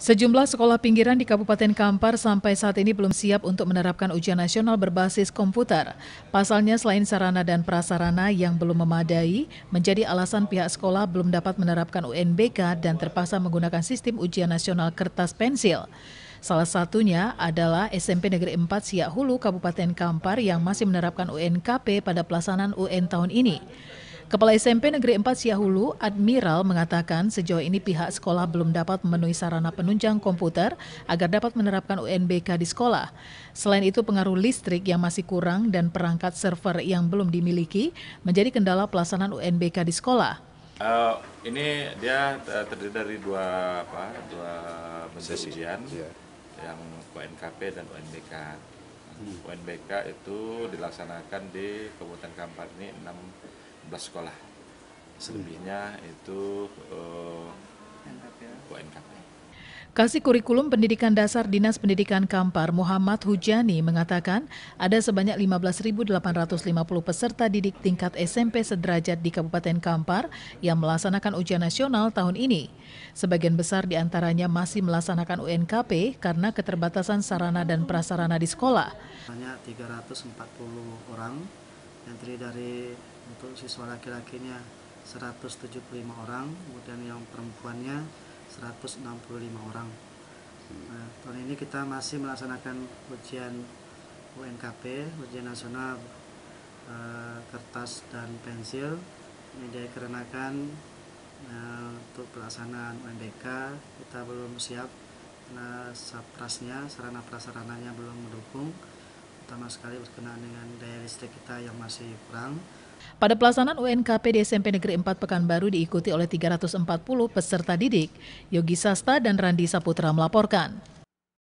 Sejumlah sekolah pinggiran di Kabupaten Kampar sampai saat ini belum siap untuk menerapkan ujian nasional berbasis komputer. Pasalnya selain sarana dan prasarana yang belum memadai, menjadi alasan pihak sekolah belum dapat menerapkan UNBK dan terpaksa menggunakan sistem ujian nasional kertas pensil. Salah satunya adalah SMP Negeri 4 Siak Hulu Kabupaten Kampar yang masih menerapkan UNKP pada pelaksanaan UN tahun ini. Kepala SMP Negeri 4 Siahulu, Admiral, mengatakan sejauh ini pihak sekolah belum dapat memenuhi sarana penunjang komputer agar dapat menerapkan UNBK di sekolah. Selain itu, pengaruh listrik yang masih kurang dan perangkat server yang belum dimiliki menjadi kendala pelaksanaan UNBK di sekolah. Uh, ini dia eh, terdiri dari dua apa dua sesi ujian yeah. yang UNKP dan UNBK. Hmm. UNBK itu dilaksanakan di Kabupaten Kampar ini 6 sekolah selebihnya itu uh, eh, UNKP. Kasih Kurikulum Pendidikan Dasar Dinas Pendidikan Kampar Muhammad Hujani mengatakan ada sebanyak 15.850 peserta didik tingkat SMP sederajat di Kabupaten Kampar yang melaksanakan ujian nasional tahun ini. Sebagian besar diantaranya masih melaksanakan UNKP karena keterbatasan sarana dan prasarana di sekolah. Hanya 340 orang entry dari untuk siswa laki-lakinya 175 orang kemudian yang perempuannya 165 orang nah, tahun ini kita masih melaksanakan ujian UNKP ujian nasional e, kertas dan pensil ini dikarenakan e, untuk pelaksanaan UNBK kita belum siap karena saprasnya sarana prasarananya belum mendukung terutama sekali berkenaan dengan daya listrik kita yang masih kurang. Pada pelaksanaan UNKP di SMP Negeri 4 Pekanbaru diikuti oleh 340 peserta didik. Yogi Sasta dan Randi Saputra melaporkan.